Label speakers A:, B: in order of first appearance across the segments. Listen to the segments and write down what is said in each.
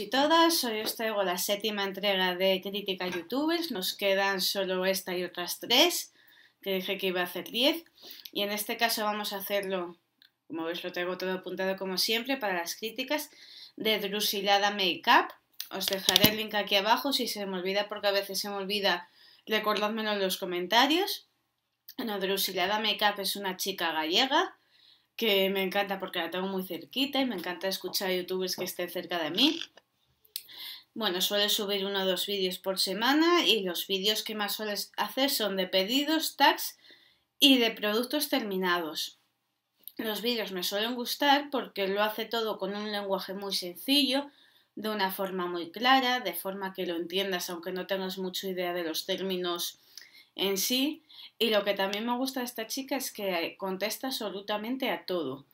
A: y todas, hoy os traigo la séptima entrega de Crítica Youtubers, nos quedan solo esta y otras tres, que dije que iba a hacer diez y en este caso vamos a hacerlo, como veis lo tengo todo apuntado como siempre para las críticas, de Drusilada Makeup, os dejaré el link aquí abajo si se me olvida, porque a veces se me olvida, Recordadmelo en los comentarios, bueno, Drusilada Makeup es una chica gallega, que me encanta porque la tengo muy cerquita y me encanta escuchar youtubers que estén cerca de mí. Bueno, suele subir uno o dos vídeos por semana y los vídeos que más sueles hacer son de pedidos, tags y de productos terminados. Los vídeos me suelen gustar porque lo hace todo con un lenguaje muy sencillo, de una forma muy clara, de forma que lo entiendas aunque no tengas mucha idea de los términos en sí. Y lo que también me gusta de esta chica es que contesta absolutamente a todo.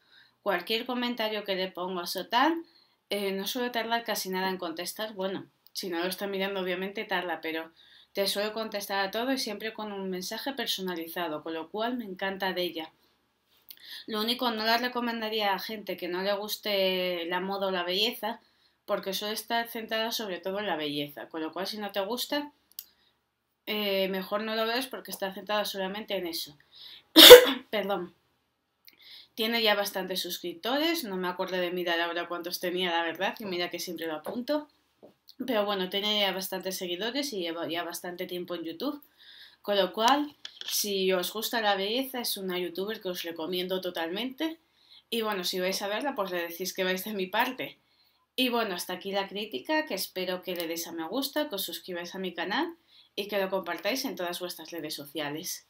A: Cualquier comentario que le pongo a Sotan eh, no suele tardar casi nada en contestar. Bueno, si no lo está mirando obviamente tarda, pero te suele contestar a todo y siempre con un mensaje personalizado, con lo cual me encanta de ella. Lo único, no la recomendaría a gente que no le guste la moda o la belleza, porque suele estar centrada sobre todo en la belleza, con lo cual si no te gusta, eh, mejor no lo veas porque está centrada solamente en eso. Perdón. Tiene ya bastantes suscriptores, no me acuerdo de mirar ahora cuántos tenía, la verdad, y mira que siempre lo apunto. Pero bueno, tiene ya bastantes seguidores y lleva ya bastante tiempo en YouTube. Con lo cual, si os gusta la belleza, es una youtuber que os recomiendo totalmente. Y bueno, si vais a verla, pues le decís que vais de mi parte. Y bueno, hasta aquí la crítica, que espero que le des a me gusta, que os suscribáis a mi canal y que lo compartáis en todas vuestras redes sociales.